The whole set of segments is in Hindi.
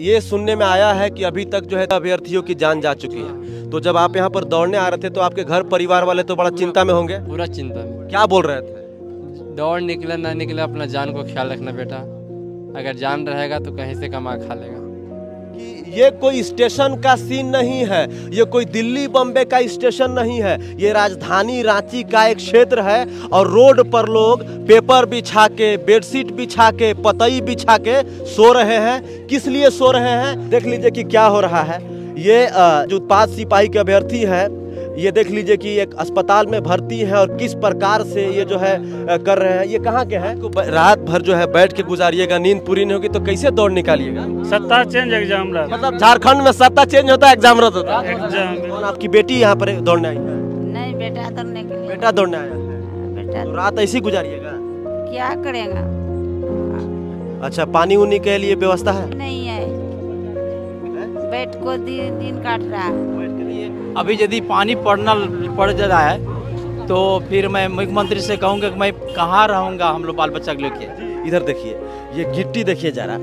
ये सुनने में आया है कि अभी तक जो है अभ्यर्थियों की जान जा चुकी है तो जब आप यहाँ पर दौड़ने आ रहे थे तो आपके घर परिवार वाले तो बड़ा चिंता में होंगे पूरा चिंता में क्या बोल रहे थे दौड़ निकले ना निकले अपना जान को ख्याल रखना बेटा अगर जान रहेगा तो कहीं से कमा खा लेगा ये कोई स्टेशन का सीन नहीं है ये कोई दिल्ली बम्बे का स्टेशन नहीं है ये राजधानी रांची का एक क्षेत्र है और रोड पर लोग पेपर बिछा के बेडशीट बिछा के पतई बिछा के सो रहे हैं किस लिए सो रहे हैं देख लीजिए कि क्या हो रहा है ये जो पाँच सिपाही के अभ्यर्थी है ये देख लीजिए कि एक अस्पताल में भर्ती है और किस प्रकार से ये जो है कर रहे हैं ये कहाँ के हैं रात भर जो है बैठ के गुजारिएगा नींद पूरी नहीं होगी तो कैसे दौड़ निकालिएगा सत्ता चेंज एग्जाम मतलब झारखंड में सत्ता चेंज होता है एग्जाम रद्द होता है आपकी बेटी यहाँ पर दौड़ने आई है नहीं बेटा दौड़ने के लिए बेटा दौड़ने आया तो रात ऐसी गुजारिएगा क्या करेगा अच्छा पानी उनी के लिए व्यवस्था है नहीं है बैठ को दिन काट रहा है अभी यदि पानी पड़ना पड़ रहा है तो फिर मैं मुख्यमंत्री से कहूँगा कि मैं कहाँ रहूँगा हम लोग बाल बच्चा के लेके इधर देखिए ये गिट्टी देखिए जरा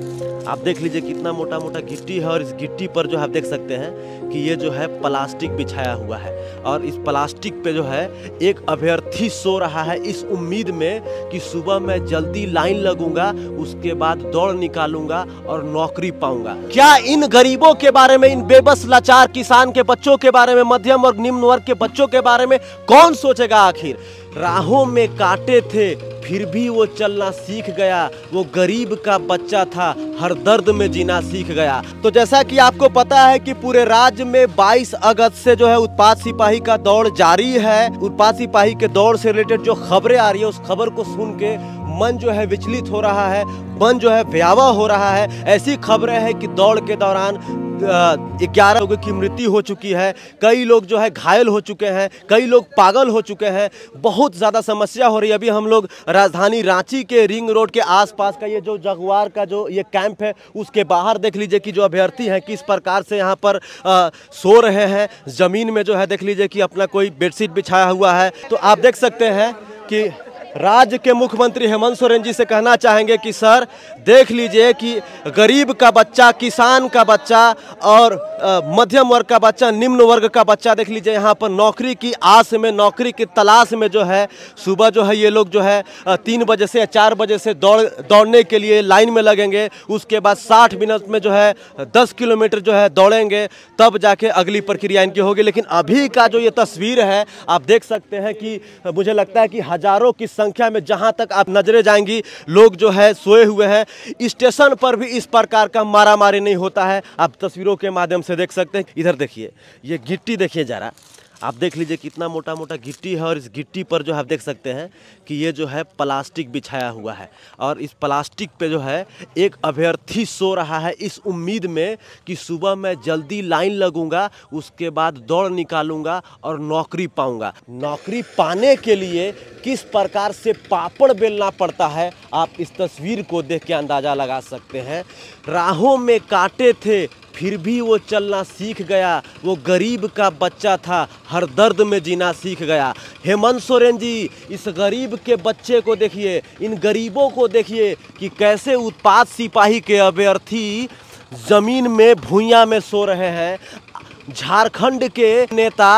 आप देख लीजिए कितना मोटा मोटा गिट्टी है और इस गिट्टी पर जो आप देख सकते हैं कि ये जो है प्लास्टिक बिछाया हुआ है और इस प्लास्टिक पे जो है एक अभ्यर्थी सो रहा है इस उम्मीद में कि सुबह मैं जल्दी लाइन लगूंगा उसके बाद दौड़ निकालूंगा और नौकरी पाऊंगा क्या इन गरीबों के बारे में इन बेबस लाचार किसान के बच्चों के बारे में मध्यम और निम्न वर्ग के बच्चों के बारे में कौन सोचेगा आखिर राहों में काटे थे फिर भी वो चलना सीख गया वो गरीब का बच्चा था हर दर्द में जीना सीख गया तो जैसा कि आपको पता है कि पूरे राज्य में 22 अगस्त से जो है उत्पाद सिपाही का दौड़ जारी है उत्पाद सिपाही के दौड़ से रिलेटेड जो खबरें आ रही है उस खबर को सुन के मन जो है विचलित हो रहा है मन जो है व्यावह हो रहा है ऐसी खबरें हैं कि दौड़ के दौरान ग्यारह लोगों की मृत्यु हो चुकी है कई लोग जो है घायल हो चुके हैं कई लोग पागल हो चुके हैं बहुत ज़्यादा समस्या हो रही है अभी हम लोग राजधानी रांची के रिंग रोड के आसपास का ये जो जगवार का जो ये कैंप है उसके बाहर देख लीजिए कि जो अभ्यर्थी हैं किस प्रकार से यहाँ पर आ, सो रहे हैं ज़मीन में जो है देख लीजिए कि अपना कोई बेडशीट बिछाया हुआ है तो आप देख सकते हैं कि राज्य के मुख्यमंत्री हेमंत सोरेन जी से कहना चाहेंगे कि सर देख लीजिए कि गरीब का बच्चा किसान का बच्चा और मध्यम वर्ग का बच्चा निम्न वर्ग का बच्चा देख लीजिए यहाँ पर नौकरी की आस में नौकरी की तलाश में जो है सुबह जो है ये लोग जो है तीन बजे से चार बजे से दौड़ दौड़ने के लिए लाइन में लगेंगे उसके बाद साठ मिनट में जो है दस किलोमीटर जो है दौड़ेंगे तब जाके अगली प्रक्रिया इनकी होगी लेकिन अभी का जो ये तस्वीर है आप देख सकते हैं कि मुझे लगता है कि हज़ारों की संख्या में जहाँ तक आप नजरें जाएंगी लोग जो है सोए हुए हैं स्टेशन पर भी इस प्रकार का मारामारी नहीं होता है आप तस्वीरों के माध्यम से देख सकते हैं इधर देखिए ये गिट्टी देखिए जरा आप देख लीजिए कितना मोटा मोटा गिट्टी है और इस गिट्टी पर जो आप देख सकते हैं कि ये जो है प्लास्टिक बिछाया हुआ है और इस प्लास्टिक पे जो है एक अभ्यर्थी सो रहा है इस उम्मीद में कि सुबह मैं जल्दी लाइन लगूंगा उसके बाद दौड़ निकालूंगा और नौकरी पाऊंगा नौकरी पाने के लिए किस प्रकार से पापड़ बेलना पड़ता है आप इस तस्वीर को देख के अंदाज़ा लगा सकते हैं राहों में काटे थे फिर भी वो चलना सीख गया वो गरीब का बच्चा था हर दर्द में जीना सीख गया हेमंत सोरेन जी इस गरीब के बच्चे को देखिए इन गरीबों को देखिए कि कैसे उत्पाद सिपाही के अभ्यर्थी ज़मीन में भूया में सो रहे हैं झारखंड के नेता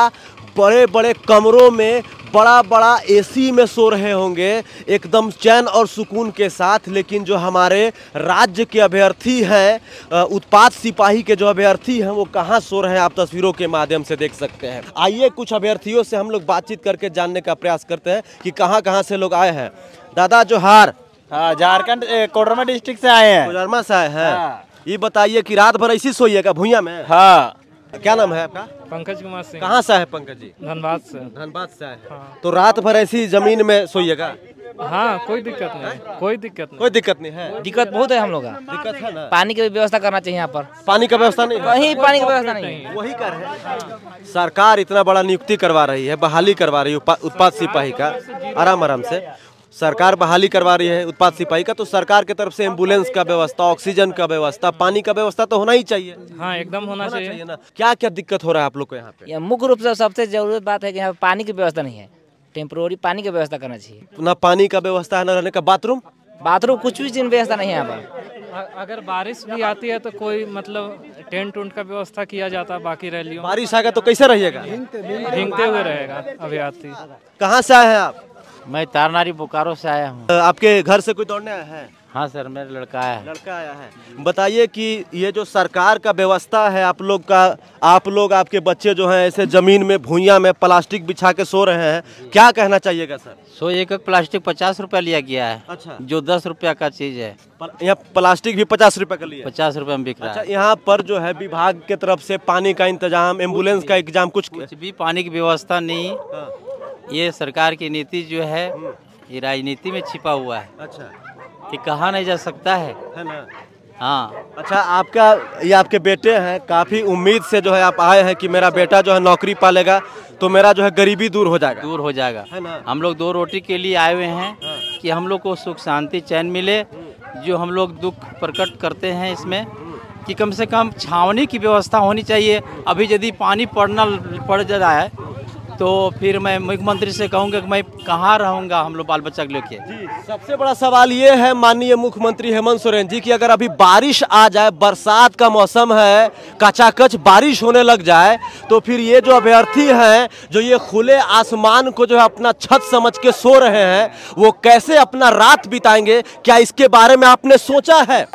बड़े बड़े कमरों में बड़ा बड़ा एसी में सो रहे होंगे एकदम चैन और सुकून के साथ लेकिन जो हमारे राज्य के अभ्यर्थी हैं उत्पाद सिपाही के जो अभ्यर्थी हैं वो कहाँ सो रहे हैं आप तस्वीरों के माध्यम से देख सकते हैं आइए कुछ अभ्यर्थियों से हम लोग बातचीत करके जानने का प्रयास करते हैं कि कहाँ कहाँ से लोग आए हैं दादा जोहार हाँ झारखंड कोडरमा डिस्ट्रिक्ट से आए हैं कोडरमा से आए हैं हाँ। ये बताइए कि रात भर ऐसी सोइएगा भूया में हाँ क्या नाम है आपका पंकज कुमार सिंह कहाँ से है पंकज जी धनबाद से धनबाद से है हाँ। तो रात भर ऐसी जमीन में सोइएगा हाँ कोई दिक्कत नहीं कोई दिक्कत नहीं कोई दिक्कत नहीं है दिक्कत बहुत है हम लोग दिक्कत है ना पानी की व्यवस्था करना चाहिए यहाँ पर पानी का व्यवस्था नहीं वही पानी की व्यवस्था नहीं वही कर रहे सरकार इतना बड़ा नियुक्ति करवा रही है बहाली करवा रही है उत्पाद सिपाही का आराम आराम से सरकार बहाली करवा रही है उत्पाद सिपाही का तो सरकार की तरफ से एम्बुलेंस का व्यवस्था ऑक्सीजन का व्यवस्था पानी का व्यवस्था तो होना ही चाहिए हाँ एकदम होना, होना चाहिए।, ना क्या क्या दिक्कत हो रहा है आप लोग को यहाँ पे मुख्य रूप से सबसे जरूरत बात है कि यहाँ पानी की व्यवस्था नहीं है टेम्प्रोरी पानी की व्यवस्था करना चाहिए न पानी का व्यवस्था है न रहने का बाथरूम बाथरूम कुछ भी चीज व्यवस्था नहीं है यहाँ पर अगर बारिश भी आती है तो कोई मतलब टेंट उंट का व्यवस्था किया जाता है बाकी रैली बारिश आएगा तो कैसे रहिएगा हुए रहेगा अभी आती कहाँ से आए हैं आप मैं तारनारी बोकारो से आया हूँ आपके घर से कोई दौड़ने आया है हाँ सर मेरा लड़का आया है लड़का आया है बताइए कि ये जो सरकार का व्यवस्था है आप लोग का आप लोग आपके बच्चे जो हैं ऐसे जमीन में भूया में प्लास्टिक बिछा के सो रहे हैं क्या कहना चाहिएगा सर सो एक एक प्लास्टिक पचास रुपया लिया गया है अच्छा जो दस रुपया का चीज है यहाँ प्लास्टिक भी पचास रुपए का लिया पचास रुपए में बिक रहा अच्छा, है अच्छा, यहाँ पर जो है विभाग के तरफ से पानी का इंतजाम एम्बुलेंस का इंतजाम कुछ भी पानी की व्यवस्था नहीं हाँ। ये सरकार की नीति जो है हम्म। ये राजनीति में छिपा हुआ है अच्छा कि कहा नहीं जा सकता है है ना हाँ अच्छा आपका ये आपके बेटे हैं काफ़ी उम्मीद से जो है आप आए हैं कि मेरा बेटा जो है नौकरी पालेगा तो मेरा जो है गरीबी दूर हो जाएगा दूर हो जाएगा है ना हम लोग दो रोटी के लिए आए हुए हैं हाँ। कि हम लोग को सुख शांति चैन मिले हम्म। जो हम लोग दुख प्रकट करते हैं इसमें हम्म। कि कम से कम छावनी की व्यवस्था होनी चाहिए अभी यदि पानी पड़ना पड़ जा रहा है तो फिर मैं मुख्यमंत्री से कहूँगा कि मैं कहाँ रहूँगा हम लोग बाल बच्चा के लेके सबसे बड़ा सवाल ये है माननीय मुख्यमंत्री हेमंत सोरेन जी की अगर अभी बारिश आ जाए बरसात का मौसम है कचाकच बारिश होने लग जाए तो फिर ये जो अभ्यर्थी हैं जो ये खुले आसमान को जो है अपना छत समझ के सो रहे हैं वो कैसे अपना रात बिताएंगे क्या इसके बारे में आपने सोचा है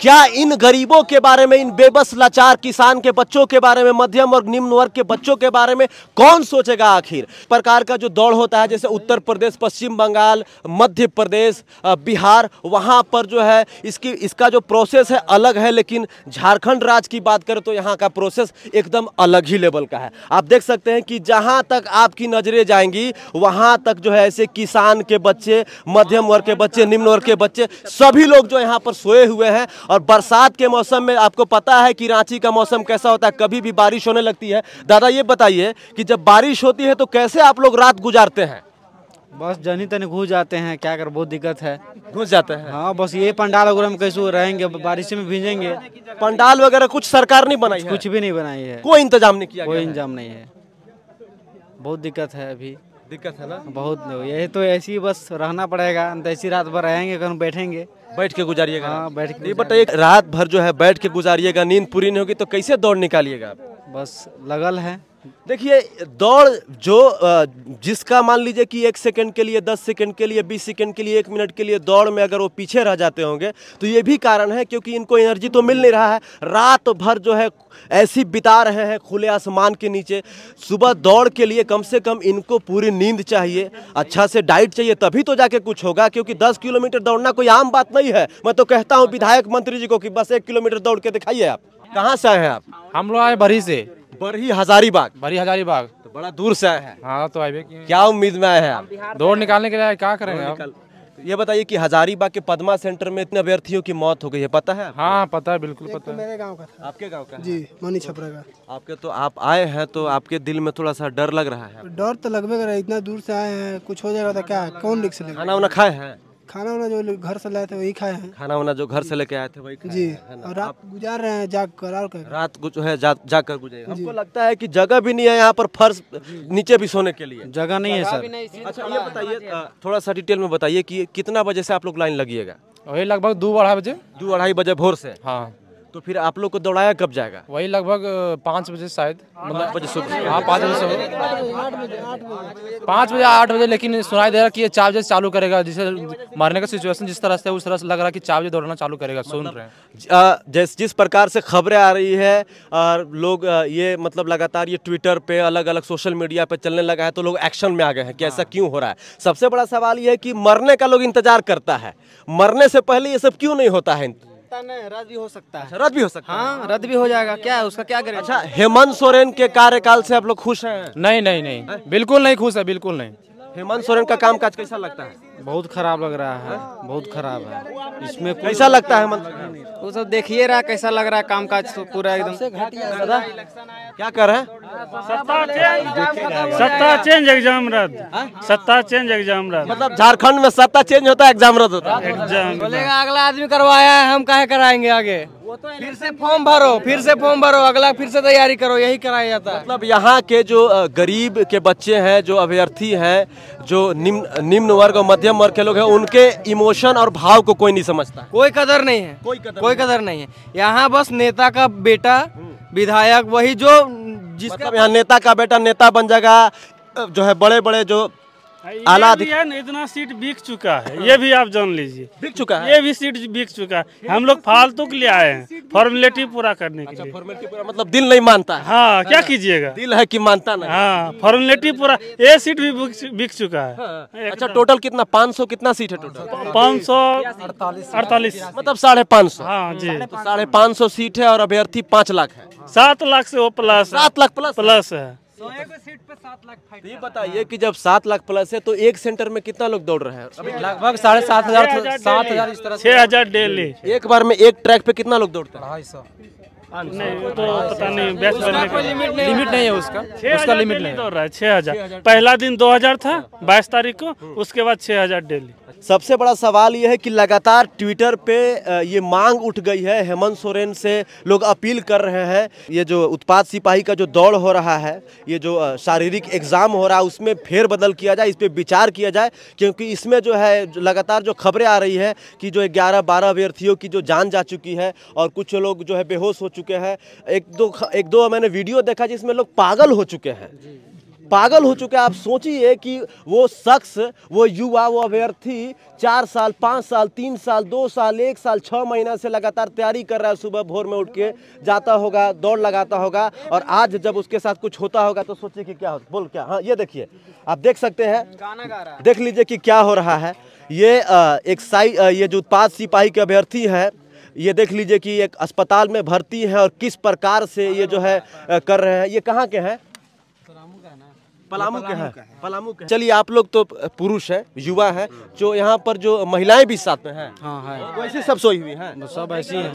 क्या इन गरीबों के बारे में इन बेबस लाचार किसान के बच्चों के बारे में मध्यम और निम्न वर्ग के बच्चों के बारे में कौन सोचेगा आखिर प्रकार का जो दौड़ होता है जैसे उत्तर प्रदेश पश्चिम बंगाल मध्य प्रदेश बिहार वहाँ पर जो है इसकी इसका जो प्रोसेस है अलग है लेकिन झारखंड राज्य की बात करें तो यहाँ का प्रोसेस एकदम अलग ही लेवल का है आप देख सकते हैं कि जहाँ तक आपकी नज़रें जाएंगी वहाँ तक जो है ऐसे किसान के बच्चे मध्यम वर्ग के बच्चे निम्न वर्ग के बच्चे सभी लोग जो यहाँ पर सोए हुए हैं और बरसात के मौसम में आपको पता है कि रांची का मौसम कैसा होता है कभी भी बारिश होने लगती है दादा ये बताइए कि जब बारिश होती है तो कैसे आप लोग रात गुजारते हैं बस जनी तनी घुस जाते हैं क्या कर बहुत दिक्कत है घुस जाते हैं हाँ बस ये पंडाल वगैरह में कैसे रहेंगे बारिश में भिजेंगे पंडाल वगैरह कुछ सरकार नहीं बनाई कुछ भी नहीं बनाई है कोई इंतजाम नहीं किया कोई इंतजाम नहीं है बहुत दिक्कत है अभी दिक्कत है ना बहुत यही तो ऐसी बस रहना पड़ेगा ऐसी रात भर रहेंगे अगर बैठेंगे बैठ के गुजारिएगा हाँ बैठ के एक रात भर जो है बैठ के गुजारिएगा नींद पूरी नहीं होगी तो कैसे दौड़ निकालिएगा आप बस लगल है देखिए दौड़ जो जिसका मान लीजिए कि एक सेकंड के लिए दस सेकंड के लिए बीस सेकंड के लिए एक मिनट के लिए दौड़ में अगर वो पीछे रह जाते होंगे तो ये भी कारण है क्योंकि इनको एनर्जी तो मिल नहीं रहा है रात भर जो है ऐसी बिता रहे हैं खुले आसमान के नीचे सुबह दौड़ के लिए कम से कम इनको पूरी नींद चाहिए अच्छा से डाइट चाहिए तभी तो जाके कुछ होगा क्योंकि दस किलोमीटर दौड़ना कोई आम बात नहीं है मैं तो कहता हूँ विधायक मंत्री जी को कि बस एक किलोमीटर दौड़ के दिखाइए आप कहाँ से आए हैं आप हम लोग आए भरी से बरही हजारीबाग बरही हजारीबाग तो बड़ा दूर से आए हैं हाँ तो आए क्या उम्मीद में आए हैं दौड़ निकालने के लिए क्या करेंगे आप ये बताइए कि हजारीबाग के पदमा सेंटर में इतने अभ्यर्थियों की मौत हो गई है पता है हाँ पता है बिल्कुल तो पता है मेरे गांव का था आपके गांव का जी मनी छपरा का आपके तो आप आए हैं तो आपके दिल में थोड़ा सा डर लग रहा है डर तो लगभग इतना दूर से आए हैं कुछ हो जाएगा तो क्या कौन रिक्स खाना वाना खाए हैं खाना वाना जो घर से लाए थे वही खाए हैं खाना वाना जो घर से लेके आए थे वही खाए जी और रात गुजार रहे हैं जाग कर और रात कुछ है जा, जाग कर गुजरे हमको लगता है कि जगह भी नहीं है यहाँ पर फर्श नीचे भी सोने के लिए जगह नहीं है सर अच्छा ये बताइए थोड़ा सा डिटेल में बताइए की कितना बजे से आप लोग लाइन लगिएगा वही लगभग दो अढ़ाई बजे दो अढ़ाई बजे भोर से हाँ तो फिर आप लोग को दौड़ाया कब जाएगा वही लगभग पाँच बजे शायद मतलब बजे सुबह हाँ पाँच बजे सुबह पाँच बजे आठ बजे लेकिन सुनाई दे रहा कि ये चार बजे चालू करेगा जिसे मारने का सिचुएशन जिस तरह से उस तरह से लग रहा कि चार बजे दौड़ना चालू करेगा सुन मतलब रहे हैं जैस जिस प्रकार से खबरें आ रही है और लोग ये मतलब लगातार ये ट्विटर पे अलग अलग सोशल मीडिया पे चलने लगा है तो लोग एक्शन में आ गए हैं कि ऐसा हाँ। क्यों हो रहा है सबसे बड़ा सवाल ये है कि मरने का लोग इंतजार करता है मरने से पहले ये सब क्यों नहीं होता है सकता न रद्द भी हो सकता है अच्छा, रद्द भी हो सकता हाँ रद्द भी हो जाएगा क्या उसका क्या करें अच्छा हेमंत सोरेन के कार्यकाल से आप लोग खुश हैं नहीं नहीं नहीं बिल्कुल नहीं खुश है बिल्कुल नहीं हेमंत सोरेन का काम काज कैसा लगता है बहुत खराब लग रहा है बहुत खराब है इसमें कैसा लगता है हेमंत वो सब देखिए रहा कैसा लग रहा है काम काज तो पूरा एकदम घटिया क्या कर रहे हैं सत्ता चेंज एग्जाम रद्द हाँ? सत्ता चेंज एग्जाम रद्द मतलब झारखंड में सत्ता चेंज होता है एग्जाम रद्द होता है एग्जाम बोलेगा अगला आदमी करवाया है हम कहे कराएंगे आगे तो फिर से फॉर्म भरो फिर से फॉर्म भरो अगला फिर से तैयारी करो यही कराया जाता है मतलब यहाँ के जो गरीब के बच्चे हैं जो अभ्यर्थी हैं जो निम्न निम्न वर्ग और मध्यम वर्ग के लोग हैं उनके इमोशन और भाव को कोई नहीं समझता कोई कदर नहीं है कोई कदर कोई कदर नहीं है यहाँ बस नेता का बेटा विधायक वही जो जिसका मतलब यहाँ नेता का बेटा नेता बन जाएगा जो है बड़े बड़े जो आला इतना सीट बिक चुका है ये भी आप जान लीजिए बिक चुका है ये भी सीट बिक चुका है हम लोग फालतू के लिए आए हैं फॉर्मेलिटी पूरा करने के अच्छा, लिए फॉर्मेलिटी पूरा मतलब दिल नहीं मानता हाँ क्या कीजिएगा दिल है कि मानता नहीं हाँ फॉर्मेलिटी पूरा ये सीट भी बिक चुका है हाँ, हाँ। अच्छा टोटल कितना पाँच सौ कितना सीट है टोटल पाँच सौ अड़तालीस मतलब साढ़े पाँच सौ हाँ जी साढ़े पाँच सौ सीट है और अभ्यर्थी पाँच लाख है सात लाख से वो प्लस सात लाख प्लस प्लस है सीट तो पे सात लाख फाइट तो ये बताइए कि जब सात लाख प्लस है तो एक सेंटर में कितना लोग दौड़ रहे हैं अभी लगभग साढ़े सात हजार सात हजार इस तरह छह हजार डेली एक बार में एक ट्रैक पे कितना लोग दौड़ते हैं ढाई सौ नहीं पहला दिन दो हज़ार था बाईस तारीख को हाँ। उसके बाद छह हज़ार डेली सबसे बड़ा सवाल यह है कि लगातार ट्विटर पे ये मांग उठ गई है हेमंत सोरेन से लोग अपील कर रहे हैं ये जो उत्पाद सिपाही का जो दौड़ हो रहा है ये जो शारीरिक एग्जाम हो रहा है उसमें फेर बदल किया जाए इस पर विचार किया जाए क्योंकि इसमें जो है लगातार जो खबरें आ रही है कि जो ग्यारह बारह अभ्यर्थियों की जो जान जा चुकी है और कुछ लोग जो है बेहोश हो चुके चुके हैं एक दो एक दो मैंने वीडियो देखा जिसमें लोग पागल हो चुके हैं पागल हो चुके है आप सोचिए कि वो शख्स वो युवा वो अभ्यर्थी चार साल पाँच साल तीन साल दो साल एक साल छः महीना से लगातार तैयारी कर रहा है सुबह भोर में उठ के जाता होगा दौड़ लगाता होगा और आज जब उसके साथ कुछ होता होगा तो सोचिए कि क्या हो बोल क्या हाँ ये देखिए आप देख सकते हैं देख लीजिए कि क्या हो रहा है ये एक साई ये जो उत्पाद सिपाही के अभ्यर्थी है ये देख लीजिए कि एक अस्पताल में भर्ती है और किस प्रकार से ये जो है कर रहे हैं ये कहाँ के हैं पलामू के हैं पलामू के चलिए आप लोग तो पुरुष है युवा है जो यहाँ पर जो महिलाएं भी साथ में हैं हाँ है वैसे सब सोई हुई हैं सब ऐसी हैं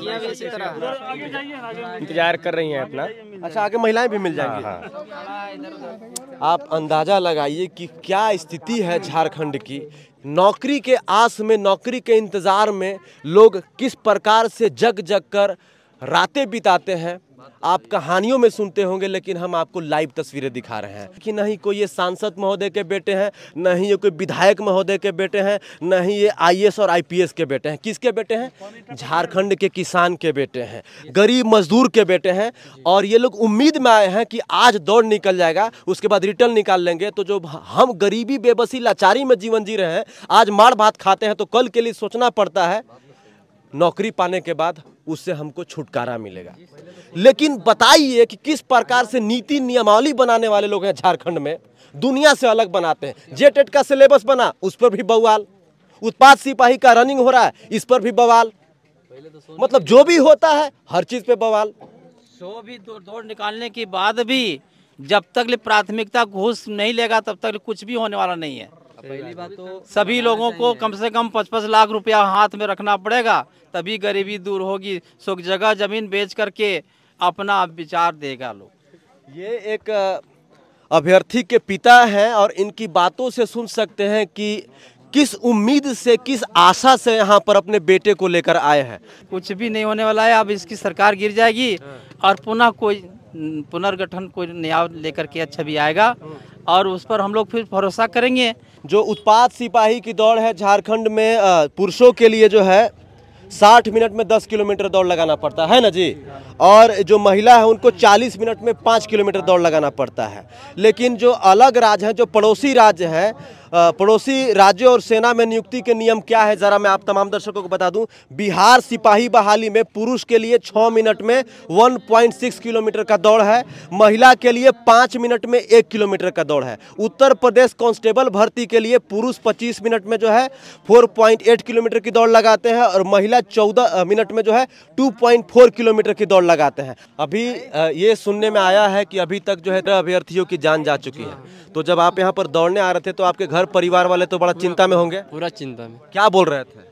इंतजार कर रही हैं अपना अच्छा आगे महिलाएं भी मिल जाएंगी हाँ।, हाँ। आप अंदाजा लगाइए कि क्या स्थिति है झारखंड की नौकरी के आस में नौकरी के इंतज़ार में लोग किस प्रकार से जग जग कर रातें बिताते हैं आप कहानियों में सुनते होंगे लेकिन हम आपको लाइव तस्वीरें दिखा रहे हैं कि नहीं कोई ये सांसद महोदय के बेटे हैं नहीं ये कोई विधायक महोदय के बेटे हैं न ही ये आईएएस और आईपीएस के बेटे हैं किसके बेटे हैं झारखंड के किसान के बेटे हैं गरीब मजदूर के बेटे हैं और ये लोग उम्मीद में आए हैं कि आज दौड़ निकल जाएगा उसके बाद रिटर्न निकाल लेंगे तो जो हम गरीबी बेबसी लाचारी में जीवन जी रहे हैं आज मार भात खाते हैं तो कल के लिए सोचना पड़ता है नौकरी पाने के बाद उससे हमको छुटकारा मिलेगा लेकिन बताइए कि किस प्रकार से नीति नियमावली बनाने वाले लोग हैं झारखंड में दुनिया से अलग बनाते हैं जे टेट का सिलेबस बना उस पर भी बवाल उत्पाद सिपाही का रनिंग हो रहा है इस पर भी बवाल मतलब जो भी होता है हर चीज़ पे बवाल सो भी दौड़ निकालने के बाद भी जब तक प्राथमिकता घूस नहीं लेगा तब तक कुछ भी होने वाला नहीं है पहली बात तो सभी लोगों को कम से कम पच पच लाख रुपया हाथ में रखना पड़ेगा तभी गरीबी दूर होगी सुख जगह जमीन बेच करके अपना विचार देगा लोग ये एक अभ्यर्थी के पिता हैं और इनकी बातों से सुन सकते हैं कि किस उम्मीद से किस आशा से यहाँ पर अपने बेटे को लेकर आए हैं कुछ भी नहीं होने वाला है अब इसकी सरकार गिर जाएगी हाँ। और पुनः कोई पुनर्गठन कोई नया लेकर के अच्छा भी आएगा और उस पर हम लोग फिर भरोसा करेंगे जो उत्पाद सिपाही की दौड़ है झारखंड में पुरुषों के लिए जो है साठ मिनट में दस किलोमीटर दौड़ लगाना पड़ता है ना जी और जो महिला है उनको चालीस मिनट में पाँच किलोमीटर दौड़ लगाना पड़ता है लेकिन जो अलग राज्य हैं जो पड़ोसी राज्य हैं पड़ोसी राज्य और सेना में नियुक्ति के नियम क्या है ज़रा मैं आप तमाम दर्शकों को बता दूं बिहार सिपाही बहाली में पुरुष के लिए छः मिनट में 1.6 किलोमीटर का दौड़ है महिला के लिए पाँच मिनट में एक किलोमीटर का दौड़ है उत्तर प्रदेश कांस्टेबल भर्ती के लिए पुरुष पच्चीस मिनट में जो है फोर किलोमीटर की दौड़ लगाते हैं और महिला चौदह मिनट में जो है टू किलोमीटर की दौड़ लगाते हैं अभी ये सुनने में आया है कि अभी तक जो है अभ्यर्थियों की जान जा चुकी है तो जब आप यहाँ पर दौड़ने आ रहे थे तो आपके घर घर परिवार वाले तो बड़ा चिंता में होंगे पूरा चिंता में क्या बोल रहे थे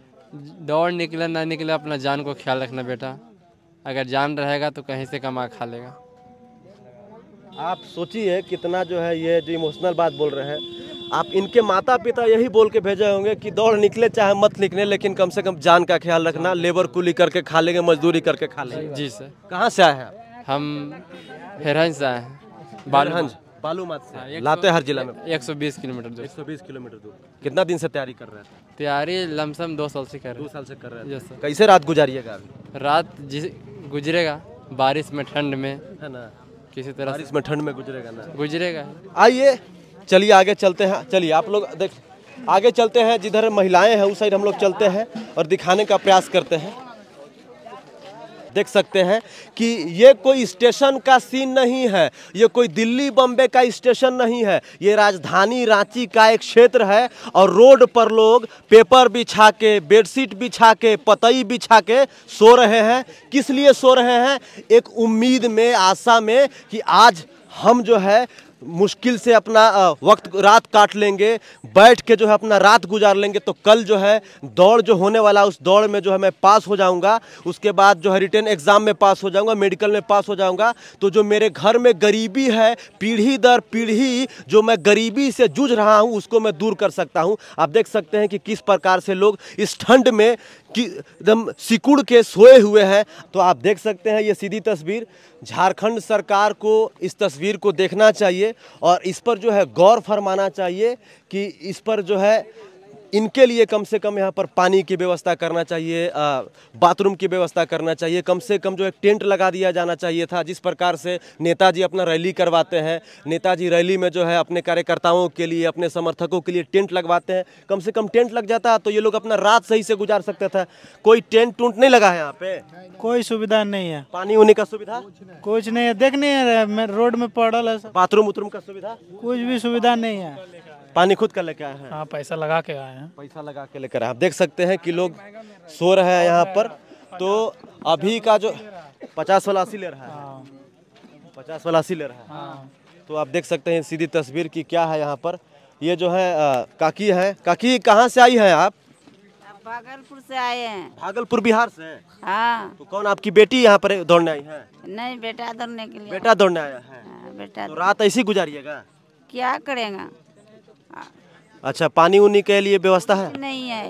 दौड़ निकले ना निकले अपना जान को ख्याल रखना बेटा अगर जान रहेगा तो कहीं से कमा खा लेगा आप सोचिए कितना जो है ये जो इमोशनल बात बोल रहे हैं आप इनके माता पिता यही बोल के भेजे होंगे कि दौड़ निकले चाहे मत निकले लेकिन कम से कम जान का ख्याल रखना लेबर कुली करके खा लेंगे मजदूरी करके खा लेंगे जी सर कहाँ से आए हैं हम हेरहंज से आए हैं बालहंज बालूमाथ से हाँ, लाते हर जिला में 120 किलोमीटर दूर 120 किलोमीटर दूर कितना दिन से तैयारी कर रहे हैं तैयारी लमसम दो साल से कर रहे दो साल से कर रहे हैं कैसे रात गुजारिएगा रात गुजरेगा बारिश में ठंड में है ना किसी तरह बारिश में ठंड में गुजरेगा ना गुजरेगा आइए चलिए आगे चलते हैं चलिए आप लोग देख आगे चलते हैं जिधर महिलाएं हैं उस साइड हम लोग चलते हैं और दिखाने का प्रयास करते हैं देख सकते हैं कि ये कोई स्टेशन का सीन नहीं है ये कोई दिल्ली बम्बे का स्टेशन नहीं है ये राजधानी रांची का एक क्षेत्र है और रोड पर लोग पेपर बिछा के बेडशीट बिछा के पतई बिछा के सो रहे हैं किस लिए सो रहे हैं एक उम्मीद में आशा में कि आज हम जो है मुश्किल से अपना वक्त रात काट लेंगे बैठ के जो है अपना रात गुजार लेंगे तो कल जो है दौड़ जो होने वाला उस दौड़ में जो है मैं पास हो जाऊंगा उसके बाद जो है रिटर्न एग्ज़ाम में पास हो जाऊंगा मेडिकल में पास हो जाऊंगा तो जो मेरे घर में गरीबी है पीढ़ी दर पीढ़ी जो मैं गरीबी से जूझ रहा हूँ उसको मैं दूर कर सकता हूँ आप देख सकते हैं कि किस प्रकार से लोग इस ठंड में कि एकदम सिकुड़ के सोए हुए हैं तो आप देख सकते हैं ये सीधी तस्वीर झारखंड सरकार को इस तस्वीर को देखना चाहिए और इस पर जो है गौर फरमाना चाहिए कि इस पर जो है इनके लिए कम से कम यहाँ पर पानी की व्यवस्था करना चाहिए बाथरूम की व्यवस्था करना चाहिए कम से कम जो एक टेंट लगा दिया जाना चाहिए था जिस प्रकार से नेताजी अपना रैली करवाते हैं नेताजी रैली में जो है अपने कार्यकर्ताओं के लिए अपने समर्थकों के लिए टेंट लगवाते हैं कम से कम टेंट लग जाता तो ये लोग अपना रात सही से गुजार सकते थे कोई टेंट टूंट नहीं लगा है यहाँ पे कोई सुविधा नहीं है पानी होने का सुविधा कुछ नहीं है देख नहीं है रोड में पड़ल है बाथरूम उथरूम का सुविधा कुछ भी सुविधा नहीं है पानी खुद का लेके आए हैं हाँ पैसा लगा के आए हैं पैसा लगा के लेकर आए आप देख सकते हैं कि लोग सो रहे हैं यहाँ पर तो अभी का जो पचास वाला अस्सी ले रहा है हाँ। पचास वाला अस्सी ले रहा है हाँ। तो आप देख सकते हैं सीधी तस्वीर की क्या है यहाँ पर ये जो है काकी है काकी कहाँ से आई है आप भागलपुर से आए हैं भागलपुर बिहार से हाँ तो कौन आपकी बेटी यहाँ पर दौड़ने आई है नहीं बेटा दौड़ने के लिए बेटा दौड़ने आया है आ, हाँ, बेटा तो रात ऐसी गुजारिएगा क्या करेगा अच्छा पानी उनी के लिए व्यवस्था है नहीं है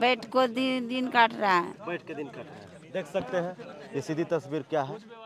बैठ को दिन दिन काट रहा है बैठ के दिन काट रहा है देख सकते हैं ये सीधी तस्वीर क्या है